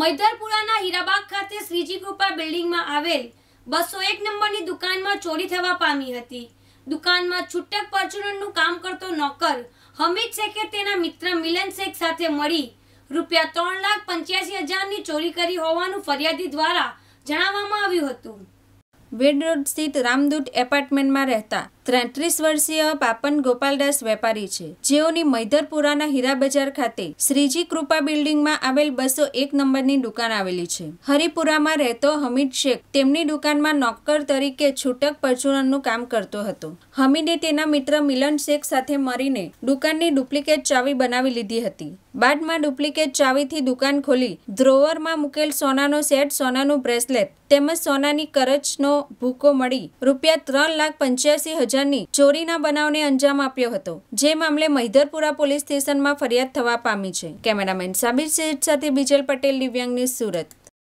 મૈદરપુરાના હીરાબાગ ખાતે શ્રીજી કૃપા બિલ્ડિંગમાં આવેલ બસો એક નંબરની દુકાનમાં ચોરી થવા પામી હતી દુકાનમાં છૂટક પરચુરણનું કામ કરતો નોકર હમીદ શેખે તેના મિત્ર મિલન શેખ સાથે મળી રૂપિયા ત્રણ લાખ પંચ્યાસી હજારની ચોરી કરી હોવાનું ફરિયાદી દ્વારા જણાવવામાં આવ્યું હતું વેડ રોડ સ્થિત રામદૂત એપાર્ટમેન્ટમાં રહેતા ત્રેત્રીસ વર્ષીય પાપન ગોપાલદાસ વેપારી છે જેઓની મૈધરપુરાના હીરા બજાર ખાતે શ્રીજી કૃપા બિલ્ડિંગમાં આવેલ બસો એક નંબરની દુકાન આવેલી છે હરિપુરામાં રહેતો હમીદ શેખ તેમની દુકાનમાં નોકર તરીકે છૂટક પરચુરણનું કામ કરતો હતો હમીદે તેના મિત્ર મિલન શેખ સાથે મળીને દુકાનની ડુપ્લિકેટ ચાવી બનાવી લીધી હતી બાદમાં ડુપ્લિકેટ ચાવીથી દુકાન ખોલી ધ્રોવરમાં મૂકેલ સોનાનો સેટ સોનાનું બ્રેસલેટ તેમજ સોનાની કરચનો ભૂકો મળી રૂપિયા ત્રણ લાખ પંચ્યાસી હજાર હજારની ચોરીના બનાવને અંજામ આપ્યો હતો જે મામલે મહિધરપુરા પોલીસ સ્ટેશનમાં ફરિયાદ થવા પામી છે કેમેરામેન સાબિર શેઠ સાથે બિજલ પટેલ દિવ્યાંગની સુરત